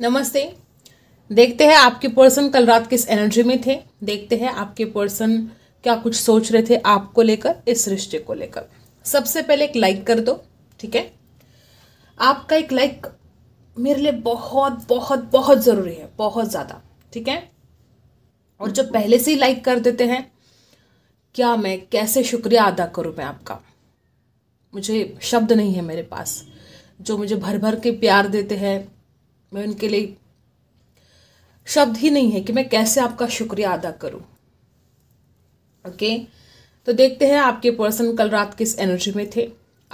नमस्ते देखते हैं आपके पर्सन कल रात किस एनर्जी में थे देखते हैं आपके पर्सन क्या कुछ सोच रहे थे आपको लेकर इस रिश्ते को लेकर सबसे पहले एक लाइक कर दो ठीक है आपका एक लाइक मेरे लिए बहुत बहुत बहुत ज़रूरी है बहुत ज़्यादा ठीक है और जो पहले से ही लाइक कर देते हैं क्या मैं कैसे शुक्रिया अदा करूँ मैं आपका मुझे शब्द नहीं है मेरे पास जो मुझे भर भर के प्यार देते हैं मैं उनके लिए शब्द ही नहीं है कि मैं कैसे आपका शुक्रिया अदा करूं ओके तो देखते हैं आपके पर्सन कल रात किस एनर्जी में थे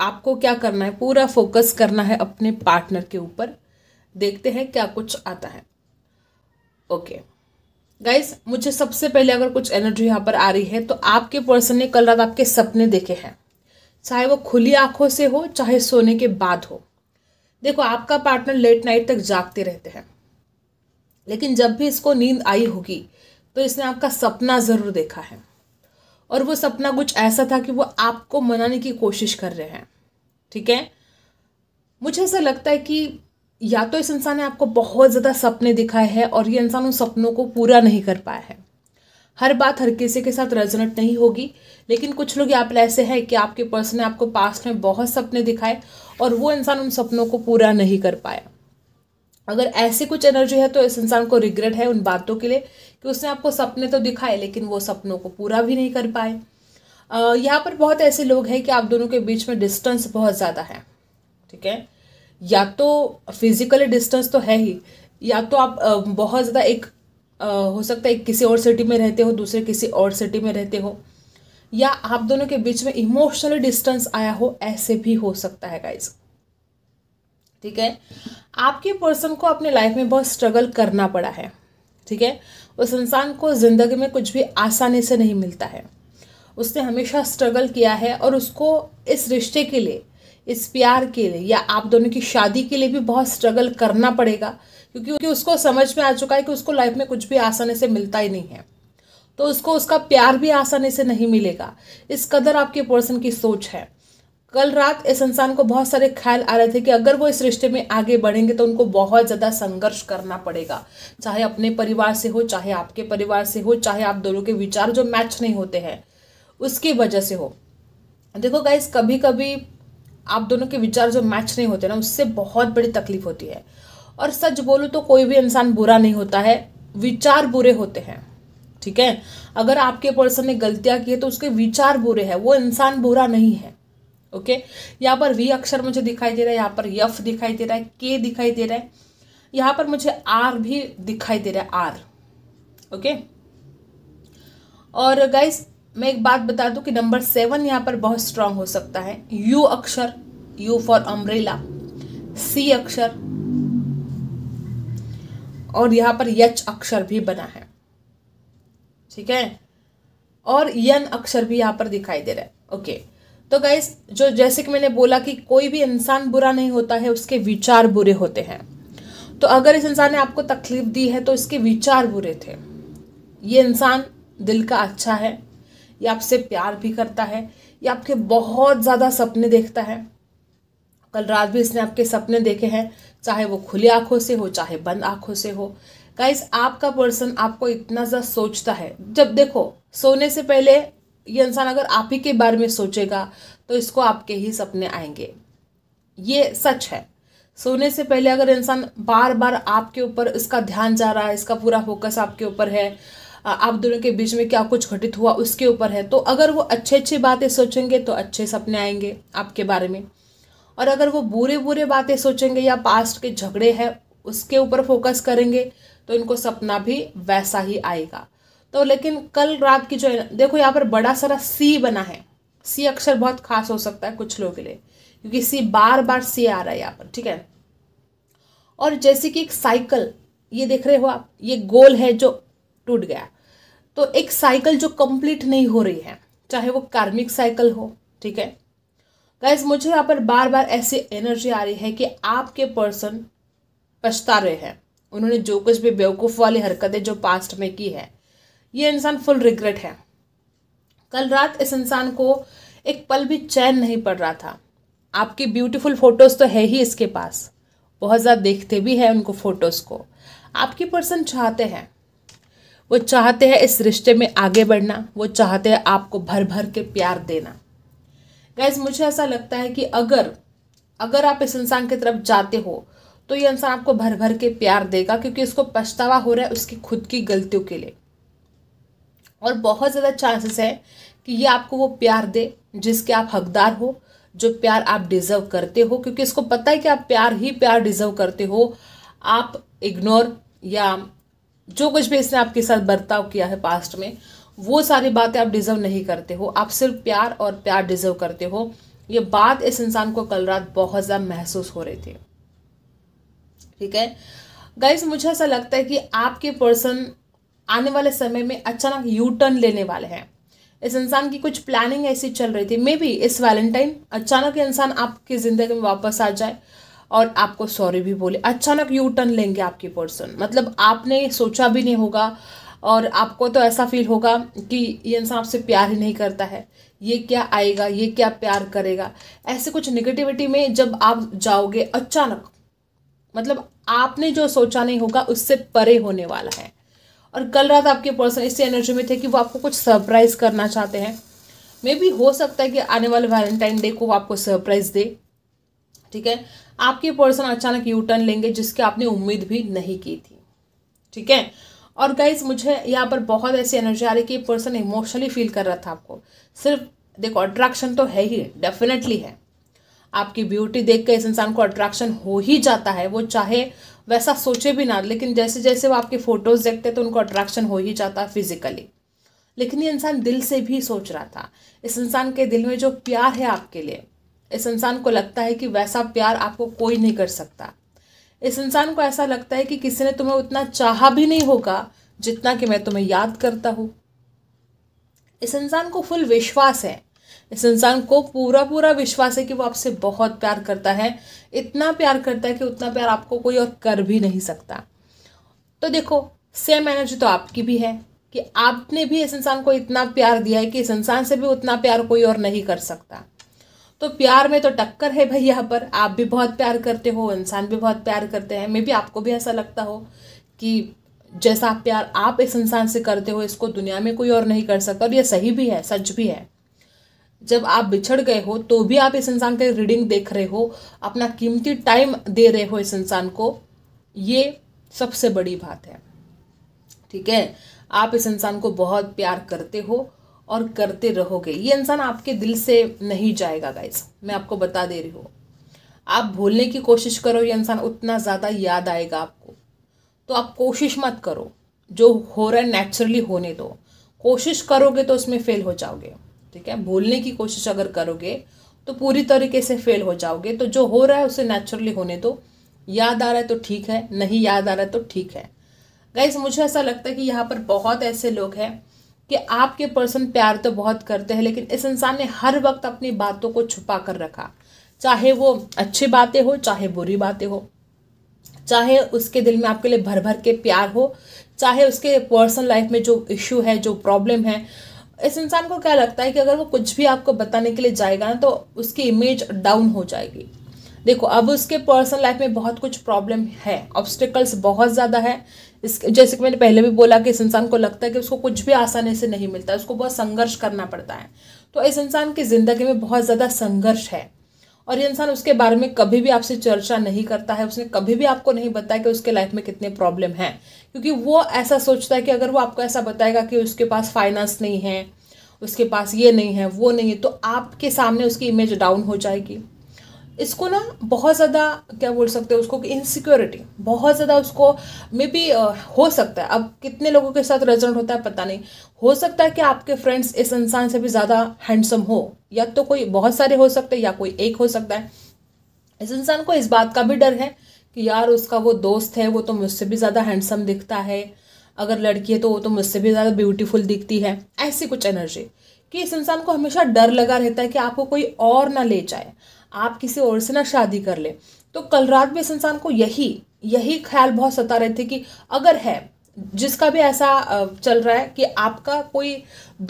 आपको क्या करना है पूरा फोकस करना है अपने पार्टनर के ऊपर देखते हैं क्या कुछ आता है ओके गाइस गाइज मुझे सबसे पहले अगर कुछ एनर्जी यहाँ पर आ रही है तो आपके पर्सन ने कल रात आपके सपने देखे हैं चाहे वो खुली आंखों से हो चाहे सोने के बाद हो देखो आपका पार्टनर लेट नाइट तक जागते रहते हैं लेकिन जब भी इसको नींद आई होगी तो इसने आपका सपना ज़रूर देखा है और वो सपना कुछ ऐसा था कि वो आपको मनाने की कोशिश कर रहे हैं ठीक है मुझे ऐसा लगता है कि या तो इस इंसान ने आपको बहुत ज़्यादा सपने दिखाए हैं और ये इंसान उन सपनों को पूरा नहीं कर पाया है हर बात हर किसी के साथ रेजोनेट नहीं होगी लेकिन कुछ लोग आप ऐसे हैं कि आपके पर्सन ने आपको पास्ट में बहुत सपने दिखाए और वो इंसान उन सपनों को पूरा नहीं कर पाया अगर ऐसी कुछ एनर्जी है तो इस इंसान को रिग्रेट है उन बातों के लिए कि उसने आपको सपने तो दिखाए लेकिन वो सपनों को पूरा भी नहीं कर पाए यहाँ पर बहुत ऐसे लोग हैं कि आप दोनों के बीच में डिस्टेंस बहुत ज़्यादा है ठीक है या तो फिजिकली डिस्टेंस तो है ही या तो आप बहुत ज़्यादा एक हो सकता है किसी और सिटी में रहते हो दूसरे किसी और सिटी में रहते हो या आप दोनों के बीच में इमोशनली डिस्टेंस आया हो ऐसे भी हो सकता है गाइज ठीक है आपके पर्सन को अपने लाइफ में बहुत स्ट्रगल करना पड़ा है ठीक है उस इंसान को ज़िंदगी में कुछ भी आसानी से नहीं मिलता है उसने हमेशा स्ट्रगल किया है और उसको इस रिश्ते के लिए इस प्यार के लिए या आप दोनों की शादी के लिए भी बहुत स्ट्रगल करना पड़ेगा क्योंकि उसको समझ में आ चुका है कि उसको लाइफ में कुछ भी आसानी से मिलता ही नहीं है तो उसको उसका प्यार भी आसानी से नहीं मिलेगा इस कदर आपके पर्सन की सोच है कल रात इस इंसान को बहुत सारे ख्याल आ रहे थे कि अगर वो इस रिश्ते में आगे बढ़ेंगे तो उनको बहुत ज़्यादा संघर्ष करना पड़ेगा चाहे अपने परिवार से हो चाहे आपके परिवार से हो चाहे आप दोनों के विचार जो मैच नहीं होते हैं उसकी वजह से हो देखो गाइस कभी कभी आप दोनों के विचार जो मैच नहीं होते ना उससे बहुत बड़ी तकलीफ होती है और सच बोलूँ तो कोई भी इंसान बुरा नहीं होता है विचार बुरे होते हैं ठीक है अगर आपके पर्सन ने गलतियाँ की है तो उसके विचार बुरे हैं वो इंसान बुरा नहीं है ओके यहाँ पर वी अक्षर मुझे दिखाई दे रहा है यहाँ पर यफ दिखाई दे रहा है के दिखाई दे रहा है यहाँ पर मुझे आर भी दिखाई दे रहा है आर ओके और गाइस मैं एक बात बता दूं कि नंबर सेवन यहाँ पर बहुत स्ट्रांग हो सकता है यू अक्षर यू फॉर अम्ब्रेला सी अक्षर और यहाँ पर यच अक्षर भी बना है ठीक है और यन अक्षर भी यहाँ पर दिखाई दे रहा है ओके तो गाइस जो जैसे कि मैंने बोला कि कोई भी इंसान बुरा नहीं होता है उसके विचार बुरे होते हैं तो अगर इस इंसान ने आपको तकलीफ दी है तो इसके विचार बुरे थे ये इंसान दिल का अच्छा है ये आपसे प्यार भी करता है ये आपके बहुत ज़्यादा सपने देखता है कल रात भी इसने आपके सपने देखे हैं चाहे वो खुली आंखों से हो चाहे बंद आंखों से हो गाइस आपका पर्सन आपको इतना ज़्यादा सोचता है जब देखो सोने से पहले ये इंसान अगर आप ही के बारे में सोचेगा तो इसको आपके ही सपने आएंगे ये सच है सोने से पहले अगर इंसान बार बार आपके ऊपर इसका ध्यान जा रहा है इसका पूरा फोकस आपके ऊपर है आप दोनों के बीच में क्या कुछ घटित हुआ उसके ऊपर है तो अगर वो अच्छे अच्छी बातें सोचेंगे तो अच्छे सपने आएंगे आपके बारे में और अगर वो बुरे बुरे बातें सोचेंगे या पास्ट के झगड़े हैं उसके ऊपर फोकस करेंगे तो इनको सपना भी वैसा ही आएगा तो लेकिन कल रात की जो है देखो यहाँ पर बड़ा सारा सी बना है सी अक्षर बहुत खास हो सकता है कुछ लोगों के लिए क्योंकि सी बार बार सी आ रहा है यहाँ पर ठीक है और जैसे कि एक साइकिल ये देख रहे हो आप ये गोल है जो टूट गया तो एक साइकिल जो कंप्लीट नहीं हो रही है चाहे वो कार्मिक साइकिल हो ठीक है गाइज मुझे यहाँ पर बार बार ऐसी एनर्जी आ रही है कि आपके पर्सन पछता रहे हैं उन्होंने जो कुछ भी बेवकूफ़ वाली हरकतें जो पास्ट में की है ये इंसान फुल रिग्रेट है कल रात इस इंसान को एक पल भी चैन नहीं पड़ रहा था आपकी ब्यूटीफुल फ़ोटोज़ तो है ही इसके पास बहुत ज़्यादा देखते भी हैं उनको फ़ोटोज़ को आपकी पर्सन चाहते हैं वो चाहते हैं इस रिश्ते में आगे बढ़ना वो चाहते हैं आपको भर भर के प्यार देना गैस मुझे ऐसा लगता है कि अगर अगर आप इस इंसान की तरफ जाते हो तो ये इंसान आपको भर भर के प्यार देगा क्योंकि इसको पछतावा हो रहा है उसकी खुद की गलतियों के लिए और बहुत ज़्यादा चांसेस है कि ये आपको वो प्यार दे जिसके आप हकदार हो जो प्यार आप डिज़र्व करते हो क्योंकि इसको पता है कि आप प्यार ही प्यार डिज़र्व करते हो आप इग्नोर या जो कुछ भी इसने आपके साथ बर्ताव किया है पास्ट में वो सारी बातें आप डिज़र्व नहीं करते हो आप सिर्फ प्यार और प्यार डिज़र्व करते हो ये बात इस इंसान को कल रात बहुत ज़्यादा महसूस हो रही थी ठीक है गाइस मुझे ऐसा लगता है कि आपके पर्सन आने वाले समय में अचानक यू टर्न लेने वाले हैं इस इंसान की कुछ प्लानिंग ऐसी चल रही थी मे बी इस वैलेंटाइन अचानक इंसान आपकी ज़िंदगी में वापस आ जाए और आपको सॉरी भी बोले अचानक यू टर्न लेंगे आपकी पर्सन मतलब आपने सोचा भी नहीं होगा और आपको तो ऐसा फील होगा कि ये इंसान आपसे प्यार ही नहीं करता है ये क्या आएगा ये क्या प्यार करेगा ऐसे कुछ निगेटिविटी में जब आप जाओगे अचानक मतलब आपने जो सोचा नहीं होगा उससे परे होने वाला है और कल रात आपके पर्सन इसी एनर्जी में थे कि वो आपको कुछ सरप्राइज़ करना चाहते हैं मे बी हो सकता है कि आने वाले वैलेंटाइन डे को वो आपको सरप्राइज़ दे ठीक है आपके पर्सन अचानक यू टर्न लेंगे जिसकी आपने उम्मीद भी नहीं की थी ठीक है और गाइज मुझे यहाँ पर बहुत ऐसी एनर्जी आ रही कि पर्सन इमोशनली फील कर रहा था आपको सिर्फ देखो अट्रैक्शन तो है ही डेफिनेटली है आपकी ब्यूटी देख कर इस इंसान को अट्रैक्शन हो ही जाता है वो चाहे वैसा सोचे भी ना लेकिन जैसे जैसे वो आपके फ़ोटोज़ देखते तो उनको अट्रैक्शन हो ही जाता है फिजिकली लेकिन ये इंसान दिल से भी सोच रहा था इस इंसान के दिल में जो प्यार है आपके लिए इस इंसान को लगता है कि वैसा प्यार आपको कोई नहीं कर सकता इस इंसान को ऐसा लगता है कि किसी ने तुम्हें उतना चाहा भी नहीं होगा जितना कि मैं तुम्हें याद करता हूँ इस इंसान को फुल विश्वास है इस इंसान को पूरा पूरा विश्वास है कि वो आपसे बहुत प्यार करता है इतना प्यार करता है कि उतना प्यार आपको कोई और कर भी नहीं सकता तो देखो सेम एनर्जी तो आपकी भी है कि आपने भी इस इंसान को इतना प्यार दिया है कि इस इंसान से भी उतना प्यार कोई और नहीं कर सकता तो प्यार में तो टक्कर है भाई यहाँ पर आप भी बहुत प्यार करते हो इंसान भी बहुत प्यार करते हैं मे भी आपको भी ऐसा लगता हो कि जैसा प्यार आप इस इंसान से करते हो इसको दुनिया में कोई और नहीं कर सकता और ये सही भी है सच भी है जब आप बिछड़ गए हो तो भी आप इस इंसान के रीडिंग देख रहे हो अपना कीमती टाइम दे रहे हो इस इंसान को ये सबसे बड़ी बात है ठीक है आप इस इंसान को बहुत प्यार करते हो और करते रहोगे ये इंसान आपके दिल से नहीं जाएगा गाइज मैं आपको बता दे रही हूँ आप भूलने की कोशिश करो ये इंसान उतना ज़्यादा याद आएगा आपको तो आप कोशिश मत करो जो हो रहा है नेचुरली होने दो कोशिश करोगे तो उसमें फेल हो जाओगे ठीक है भूलने की कोशिश अगर करोगे तो पूरी तरीके से फेल हो जाओगे तो जो हो रहा है उसे नेचुरली होने दो याद आ रहा है तो ठीक है नहीं याद आ रहा है तो ठीक है गाइज मुझे ऐसा लगता है कि यहाँ पर बहुत ऐसे लोग हैं कि आपके पर्सन प्यार तो बहुत करते हैं लेकिन इस इंसान ने हर वक्त अपनी बातों को छुपा कर रखा चाहे वो अच्छी बातें हो चाहे बुरी बातें हो चाहे उसके दिल में आपके लिए भर भर के प्यार हो चाहे उसके पर्सनल लाइफ में जो इश्यू है जो प्रॉब्लम है इस इंसान को क्या लगता है कि अगर वो कुछ भी आपको बताने के लिए जाएगा ना तो उसकी इमेज डाउन हो जाएगी देखो अब उसके पर्सनल लाइफ में बहुत कुछ प्रॉब्लम है ऑब्स्टिकल्स बहुत ज़्यादा है इस जैसे कि मैंने पहले भी बोला कि इस इंसान को लगता है कि उसको कुछ भी आसानी से नहीं मिलता उसको बहुत संघर्ष करना पड़ता है तो इस इंसान की ज़िंदगी में बहुत ज़्यादा संघर्ष है और ये इंसान उसके बारे में कभी भी आपसे चर्चा नहीं करता है उसने कभी भी आपको नहीं बताया कि उसके लाइफ में कितने प्रॉब्लम हैं क्योंकि वो ऐसा सोचता है कि अगर वो आपको ऐसा बताएगा कि उसके पास फाइनेंस नहीं है उसके पास ये नहीं है वो नहीं है तो आपके सामने उसकी इमेज डाउन हो जाएगी इसको ना बहुत ज़्यादा क्या बोल सकते हैं उसको कि इनसिक्योरिटी बहुत ज़्यादा उसको मे बी हो सकता है अब कितने लोगों के साथ रिजल्ट होता है पता नहीं हो सकता है कि आपके फ्रेंड्स इस इंसान से भी ज़्यादा हैंडसम हो या तो कोई बहुत सारे हो सकते हैं या कोई एक हो सकता है इस इंसान को इस बात का भी डर है कि यार उसका वो दोस्त है वो तो मुझसे भी ज़्यादा हैंडसम दिखता है अगर लड़की है तो वो तो मुझसे भी ज़्यादा ब्यूटीफुल दिखती है ऐसी कुछ एनर्जी कि इस इंसान को हमेशा डर लगा रहता है कि आपको कोई और ना ले जाए आप किसी और से ना शादी कर ले तो कल रात भी इस इंसान को यही यही ख्याल बहुत सता रहे थे कि अगर है जिसका भी ऐसा चल रहा है कि आपका कोई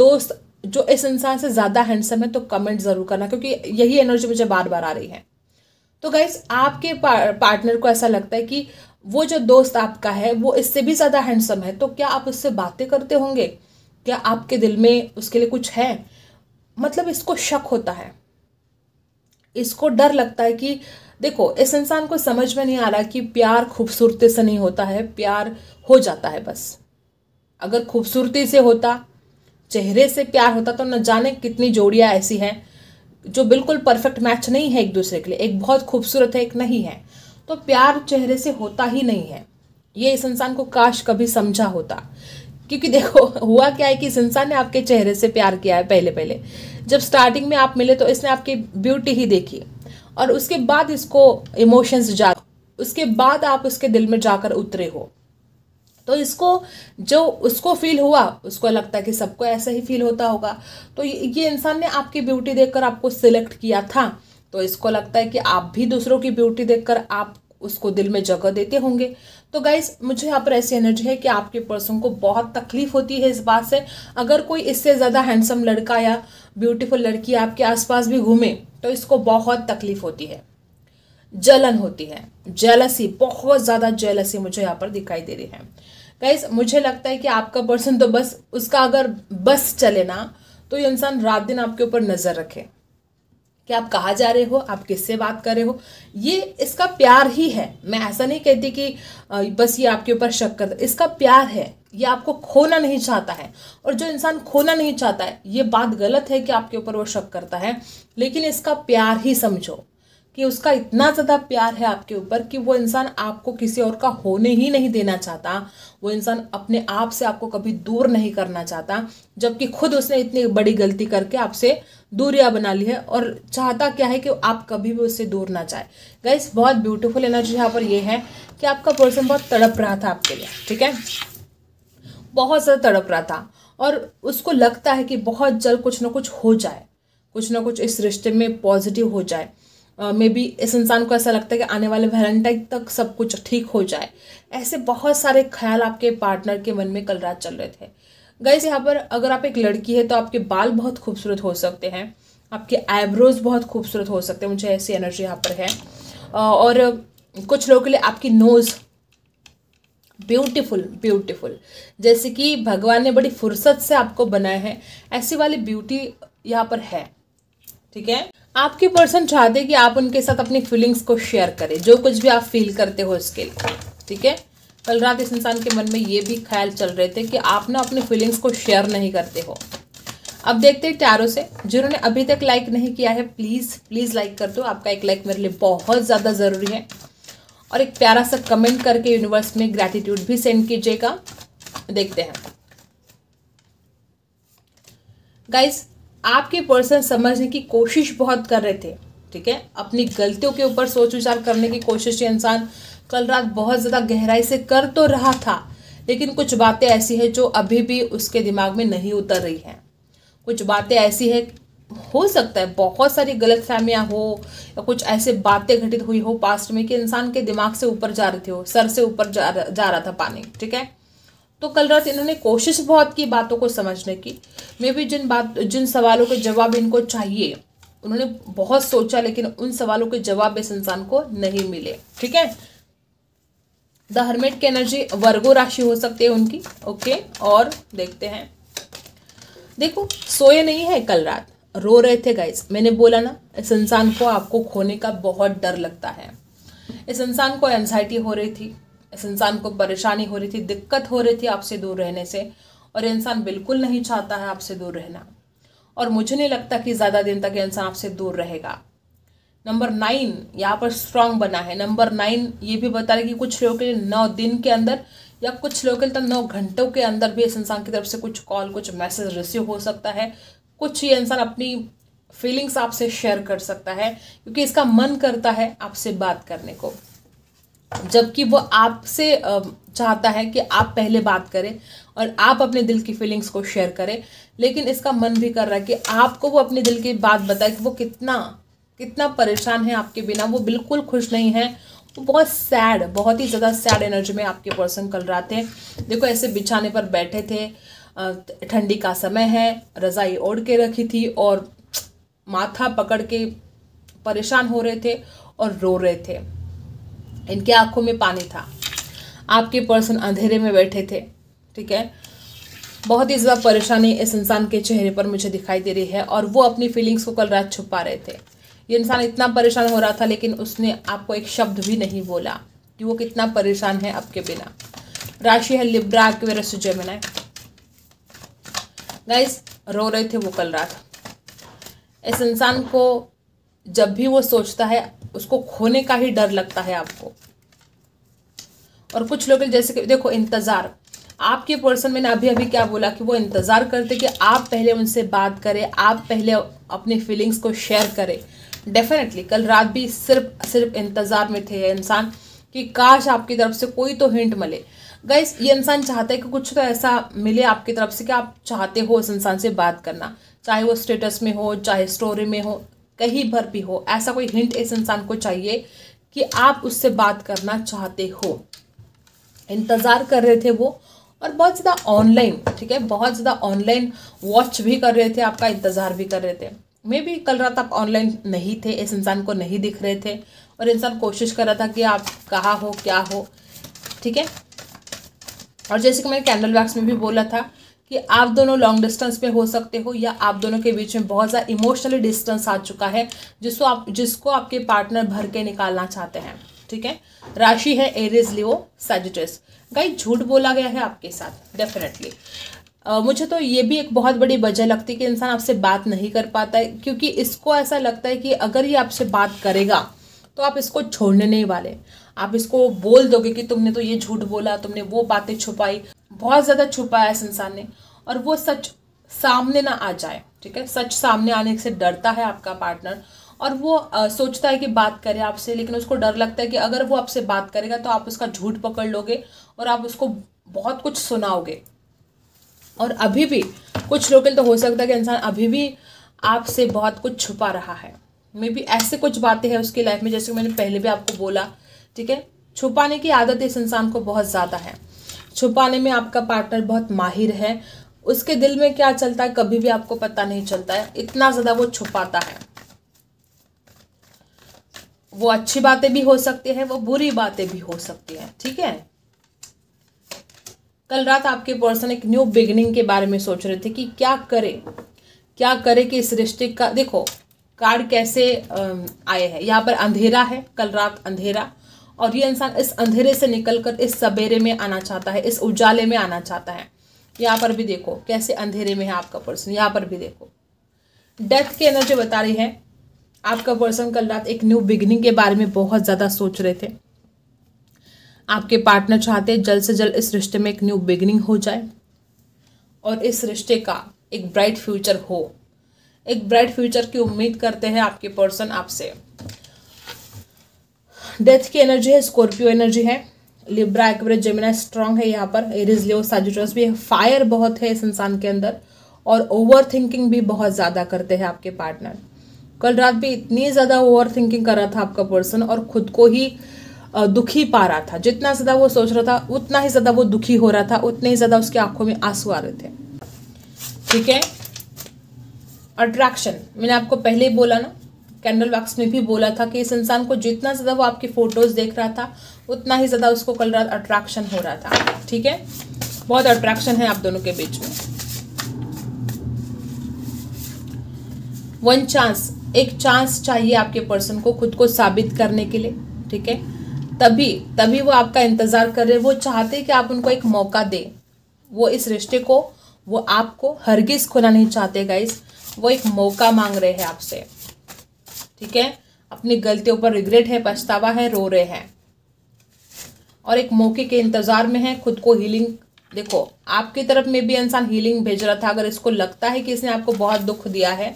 दोस्त जो इस इंसान से ज़्यादा हैंडसम है तो कमेंट ज़रूर करना क्योंकि यही एनर्जी मुझे बार बार आ रही है तो गाइज आपके पार्टनर को ऐसा लगता है कि वो जो दोस्त आपका है वो इससे भी ज़्यादा हैंडसम है तो क्या आप उससे बातें करते होंगे क्या आपके दिल में उसके लिए कुछ है मतलब इसको शक होता है इसको डर लगता है कि देखो इस इंसान को समझ में नहीं आ रहा कि प्यार खूबसूरती से नहीं होता है प्यार हो जाता है बस अगर खूबसूरती से होता चेहरे से प्यार होता तो न जाने कितनी जोड़ियाँ ऐसी हैं जो बिल्कुल परफेक्ट मैच नहीं है एक दूसरे के लिए एक बहुत खूबसूरत है एक नहीं है तो प्यार चेहरे से होता ही नहीं है ये इस इंसान को काश कभी समझा होता क्योंकि देखो हुआ क्या है कि इस इंसान ने आपके चेहरे से प्यार किया है पहले पहले जब स्टार्टिंग में आप मिले तो इसने आपकी ब्यूटी ही देखी और उसके बाद इसको इमोशंस जा उसके बाद आप उसके दिल में जाकर उतरे हो तो इसको जो उसको फील हुआ उसको लगता है कि सबको ऐसा ही फील होता होगा तो ये इंसान ने आपकी ब्यूटी देखकर आपको सिलेक्ट किया था तो इसको लगता है कि आप भी दूसरों की ब्यूटी देखकर आप उसको दिल में जगह देते होंगे तो गाइज मुझे यहाँ पर ऐसी एनर्जी है कि आपके पर्सन को बहुत तकलीफ होती है इस बात से अगर कोई इससे ज़्यादा हैंडसम लड़का या ब्यूटीफुल लड़की आपके आसपास भी घूमे तो इसको बहुत तकलीफ होती है जलन होती है जेलसी बहुत ज़्यादा जेलसी मुझे यहाँ पर दिखाई दे रही है गाइज मुझे लगता है कि आपका पर्सन तो बस उसका अगर बस चले ना तो ये इंसान रात दिन आपके ऊपर नज़र रखे कि आप कहाँ जा रहे हो आप किससे बात कर रहे हो ये इसका प्यार ही है मैं ऐसा नहीं कहती कि बस ये आपके ऊपर शक कर इसका प्यार है ये आपको खोना नहीं चाहता है और जो इंसान खोना नहीं चाहता है ये बात गलत है कि आपके ऊपर वो शक करता है लेकिन इसका प्यार ही समझो कि उसका इतना ज़्यादा प्यार है आपके ऊपर कि वो इंसान आपको किसी और का होने ही नहीं देना चाहता वो इंसान अपने आप से आपको कभी दूर नहीं करना चाहता जबकि खुद उसने इतनी बड़ी गलती करके आपसे दूरिया बना ली है और चाहता क्या है कि आप कभी भी उससे दूर ना जाए गाइस बहुत ब्यूटीफुल एनर्जी यहाँ पर यह है कि आपका पर्सन बहुत तड़प रहा था आपके लिए ठीक है बहुत ज़्यादा तड़प रहा था और उसको लगता है कि बहुत जल्द कुछ ना कुछ हो जाए कुछ ना कुछ इस रिश्ते में पॉजिटिव हो जाए मे बी इस इंसान को ऐसा लगता है कि आने वाले वैलेंटाइन तक सब कुछ ठीक हो जाए ऐसे बहुत सारे ख्याल आपके पार्टनर के मन में कल रात चल रहे थे गैस यहाँ पर अगर आप एक लड़की है तो आपके बाल बहुत खूबसूरत हो सकते हैं आपके आईब्रोज बहुत खूबसूरत हो सकते हैं मुझे ऐसी एनर्जी यहाँ पर है और कुछ लोगों के लिए आपकी नोज़ ब्यूटीफुल ब्यूटीफुल जैसे कि भगवान ने बड़ी फुर्सत से आपको बनाया है ऐसी वाली ब्यूटी यहाँ पर है ठीक है आपके पर्सन चाहते हैं कि आप उनके साथ अपनी फीलिंग्स को शेयर करें जो कुछ भी आप फील करते हो उसके लिए ठीक है कल रात इस इंसान के मन में ये भी ख्याल चल रहे थे कि आप ना अपने फीलिंग्स को शेयर नहीं करते हो अब देखते हैं टैरो से जिन्होंने अभी तक लाइक नहीं किया है प्लीज़ प्लीज़ लाइक कर दो आपका एक लाइक मेरे लिए बहुत ज़्यादा ज़रूरी है और एक प्यारा सा कमेंट करके यूनिवर्स में ग्रैटिट्यूड भी सेंड कीजिएगा देखते हैं गाइज आपके पर्सन समझने की कोशिश बहुत कर रहे थे ठीक है अपनी गलतियों के ऊपर सोच विचार करने की कोशिश ये इंसान कल रात बहुत ज़्यादा गहराई से कर तो रहा था लेकिन कुछ बातें ऐसी हैं जो अभी भी उसके दिमाग में नहीं उतर रही हैं कुछ बातें ऐसी है हो सकता है बहुत सारी गलत फहमियाँ हो या कुछ ऐसे बातें घटित हुई हो पास्ट में कि इंसान के दिमाग से ऊपर जा रही थी हो सर से ऊपर जा जा रहा था पानी ठीक है तो कल रात इन्होंने कोशिश बहुत की बातों को समझने की मे भी जिन बात जिन सवालों के जवाब इनको चाहिए उन्होंने बहुत सोचा लेकिन उन सवालों के जवाब इस इंसान को नहीं मिले ठीक है द हर्मेट की एनर्जी वर्गो राशि हो सकती है उनकी ओके और देखते हैं देखो सोए नहीं है कल रात रो रहे थे गाइज मैंने बोला ना इस इंसान को आपको खोने का बहुत डर लगता है इस इंसान को एनजाइटी हो रही थी इस इंसान को परेशानी हो रही थी दिक्कत हो रही थी आपसे दूर रहने से और इंसान बिल्कुल नहीं चाहता है आपसे दूर रहना और मुझे नहीं लगता कि ज़्यादा दिन तक इंसान आपसे दूर रहेगा नंबर नाइन यहाँ पर स्ट्रांग बना है नंबर नाइन ये भी बता रहे कि कुछ लोगों के लिए नौ दिन के अंदर या कुछ लोगों के लिए तो नौ घंटों के अंदर भी इस इंसान की तरफ से कुछ कॉल कुछ मैसेज रिसीव हो सकता है कुछ ये इंसान अपनी फीलिंग्स आपसे शेयर कर सकता है क्योंकि इसका मन करता है आपसे बात करने को जबकि वो आपसे चाहता है कि आप पहले बात करें और आप अपने दिल की फीलिंग्स को शेयर करें लेकिन इसका मन भी कर रहा है कि आपको वो अपने दिल की बात बताए कि वो कितना कितना परेशान है आपके बिना वो बिल्कुल खुश नहीं है वो बहुत सैड बहुत ही ज़्यादा सैड एनर्जी में आपके पर्सन कल रात थे देखो ऐसे बिछाने पर बैठे थे ठंडी का समय है रज़ाई ओढ़ के रखी थी और माथा पकड़ के परेशान हो रहे थे और रो रहे थे इनकी आंखों में पानी था आपके पर्सन अंधेरे में बैठे थे ठीक है बहुत ही ज़्यादा परेशानी इस इंसान के चेहरे पर मुझे दिखाई दे रही है और वो अपनी फीलिंग्स को कल रात छुपा रहे थे ये इंसान इतना परेशान हो रहा था लेकिन उसने आपको एक शब्द भी नहीं बोला कि वो कितना परेशान है आपके बिना राशि है लिब्रा एक्वेरस जेमिनाय गाइस रो रहे थे वो कल रात इस इंसान को जब भी वो सोचता है उसको खोने का ही डर लगता है आपको और कुछ लोग जैसे कि देखो इंतज़ार आपके पर्सन मैंने अभी अभी क्या बोला कि वो इंतज़ार करते कि आप पहले उनसे बात करें आप पहले अपनी फीलिंग्स को शेयर करें डेफिनेटली कल रात भी सिर्फ सिर्फ इंतज़ार में थे इंसान कि काश आपकी तरफ से कोई तो हिंट मिले गाइस ये इंसान चाहता है कि कुछ तो ऐसा मिले आपकी तरफ से कि आप चाहते हो उस इंसान से बात करना चाहे वो स्टेटस में हो चाहे स्टोरी में हो कहीं भर भी हो ऐसा कोई हिंट इस इंसान को चाहिए कि आप उससे बात करना चाहते हो इंतज़ार कर रहे थे वो और बहुत ज़्यादा ऑनलाइन ठीक है बहुत ज़्यादा ऑनलाइन वॉच भी कर रहे थे आपका इंतज़ार भी कर रहे थे मे भी कल रात आप ऑनलाइन नहीं थे इस इंसान को नहीं दिख रहे थे और इंसान कोशिश कर रहा था कि आप कहाँ हो क्या हो ठीक है और जैसे कि मैंने कैंडल वैक्स में भी बोला था कि आप दोनों लॉन्ग डिस्टेंस पे हो सकते हो या आप दोनों के बीच में बहुत ज़्यादा इमोशनली डिस्टेंस आ चुका है जिसको आप जिसको आपके पार्टनर भर के निकालना चाहते हैं ठीक है राशि है एरिज लिओ सैजिटस गाई झूठ बोला गया है आपके साथ डेफिनेटली Uh, मुझे तो ये भी एक बहुत बड़ी वजह लगती है कि इंसान आपसे बात नहीं कर पाता है क्योंकि इसको ऐसा लगता है कि अगर ये आपसे बात करेगा तो आप इसको छोड़ने नहीं वाले आप इसको बोल दोगे कि तुमने तो ये झूठ बोला तुमने वो बातें छुपाई बहुत ज़्यादा छुपाया है इस इंसान ने और वो सच सामने ना आ जाए ठीक है सच सामने आने से डरता है आपका पार्टनर और वो आ, सोचता है कि बात करे आपसे लेकिन उसको डर लगता है कि अगर वो आपसे बात करेगा तो आप उसका झूठ पकड़ लोगे और आप उसको बहुत कुछ सुनाओगे और अभी भी कुछ लोग तो हो सकता है कि इंसान अभी भी आपसे बहुत कुछ छुपा रहा है मे बी ऐसे कुछ बातें हैं उसकी लाइफ में जैसे मैंने पहले भी आपको बोला ठीक है छुपाने की आदत इस इंसान को बहुत ज़्यादा है छुपाने में आपका पार्टनर बहुत माहिर है उसके दिल में क्या चलता है कभी भी आपको पता नहीं चलता है इतना ज़्यादा वो छुपाता है वो अच्छी बातें भी हो सकती हैं वो बुरी बातें भी हो सकती हैं ठीक है कल रात आपके पर्सन एक न्यू बिगनिंग के बारे में सोच रहे थे कि क्या करें क्या करें कि इस रिश्ते का देखो कार्ड कैसे आए हैं यहाँ पर अंधेरा है कल रात अंधेरा और ये इंसान इस अंधेरे से निकलकर इस सवेरे में आना चाहता है इस उजाले में आना चाहता है यहाँ पर भी देखो कैसे अंधेरे में है आपका पर्सन यहाँ पर भी देखो डेथ की एनर्जी बता रही है आपका पर्सन कल रात एक न्यू बिगनिंग के बारे में बहुत ज़्यादा सोच रहे थे आपके पार्टनर चाहते जल्द से जल्द इस रिश्ते में एक न्यू बिगनिंग हो जाए और इस रिश्ते का एक ब्राइट फ्यूचर हो एक ब्राइट फ्यूचर की उम्मीद करते हैं आपके पर्सन आपसे डेथ की एनर्जी है स्कॉर्पियो एनर्जी है लिब्रा एक्वरेज जेमिना स्ट्रांग है यहाँ पर एरिज लियो साजिटस भी है फायर बहुत है इस इंसान के अंदर और ओवर थिंकिंग भी बहुत ज़्यादा करते हैं आपके पार्टनर कल रात भी इतनी ज़्यादा ओवर थिंकिंग कर रहा था आपका पर्सन और खुद को ही दुखी पा रहा था जितना ज़्यादा वो सोच रहा था उतना ही ज़्यादा वो दुखी हो रहा था उतने ही ज़्यादा उसकी आंखों में आंसू आ रहे थे ठीक है अट्रैक्शन मैंने आपको पहले ही बोला ना कैंडल वैक्स में भी बोला था कि इस इंसान को जितना ज़्यादा वो आपकी फ़ोटोज़ देख रहा था उतना ही ज़्यादा उसको कल रात अट्रैक्शन हो रहा था ठीक है बहुत अट्रैक्शन है आप दोनों के बीच में वन चांस एक चांस चाहिए आपके पर्सन को खुद को साबित करने के लिए ठीक है तभी तभी वो आपका इंतज़ार कर रहे वो चाहते कि आप उनको एक मौका दें वो इस रिश्ते को वो आपको हरगिज़ खोना नहीं चाहते गाइस वो एक मौका मांग रहे हैं आपसे ठीक है अपनी गलतियों पर रिग्रेट है पछतावा है रो रहे हैं और एक मौके के इंतज़ार में है खुद को हीलिंग देखो आपकी तरफ में भी इंसान हीलिंग भेज रहा था अगर इसको लगता है कि इसने आपको बहुत दुख दिया है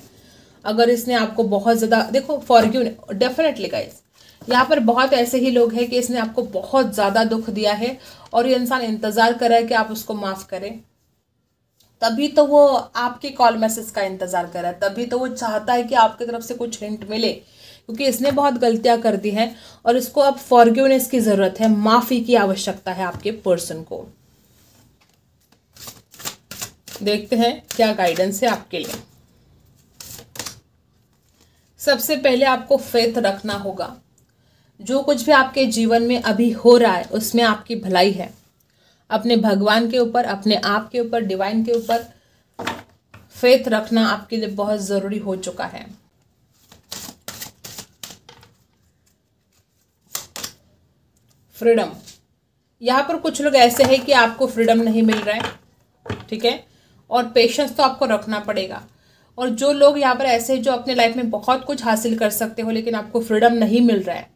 अगर इसने आपको बहुत ज़्यादा देखो फॉरग्यू डेफिनेटली गाइस यहाँ पर बहुत ऐसे ही लोग हैं कि इसने आपको बहुत ज़्यादा दुख दिया है और ये इंसान इंतज़ार कर रहा है कि आप उसको माफ़ करें तभी तो वो आपके कॉल मैसेज का इंतज़ार कर रहा है तभी तो वो चाहता है कि आपकी तरफ से कुछ हिंट मिले क्योंकि इसने बहुत गलतियां कर दी हैं और इसको अब फॉरगिवनेस की ज़रूरत है माफ़ी की आवश्यकता है आपके पर्सन को देखते हैं क्या गाइडेंस है आपके लिए सबसे पहले आपको फेथ रखना होगा जो कुछ भी आपके जीवन में अभी हो रहा है उसमें आपकी भलाई है अपने भगवान के ऊपर अपने आप के ऊपर डिवाइन के ऊपर फेथ रखना आपके लिए बहुत ज़रूरी हो चुका है फ्रीडम यहाँ पर कुछ लोग ऐसे हैं कि आपको फ्रीडम नहीं मिल रहा है ठीक है और पेशेंस तो आपको रखना पड़ेगा और जो लोग यहाँ पर ऐसे हैं जो अपने लाइफ में बहुत कुछ हासिल कर सकते हो लेकिन आपको फ्रीडम नहीं मिल रहा है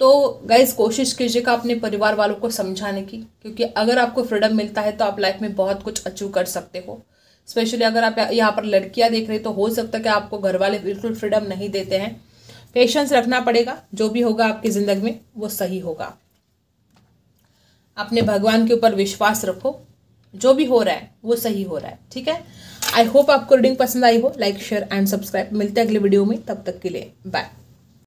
तो गाइज कोशिश कीजिएगा अपने परिवार वालों को समझाने की क्योंकि अगर आपको फ्रीडम मिलता है तो आप लाइफ में बहुत कुछ अचीव कर सकते हो स्पेशली अगर आप यहाँ पर लड़कियाँ देख रहे तो हो सकता है कि आपको घर वाले बिल्कुल फ्रीडम नहीं देते हैं पेशेंस रखना पड़ेगा जो भी होगा आपकी ज़िंदगी में वो सही होगा अपने भगवान के ऊपर विश्वास रखो जो भी हो रहा है वो सही हो रहा है ठीक है आई होप आपको रीडिंग पसंद आई हो लाइक शेयर एंड सब्सक्राइब मिलते हैं अगले वीडियो में तब तक के लिए बाय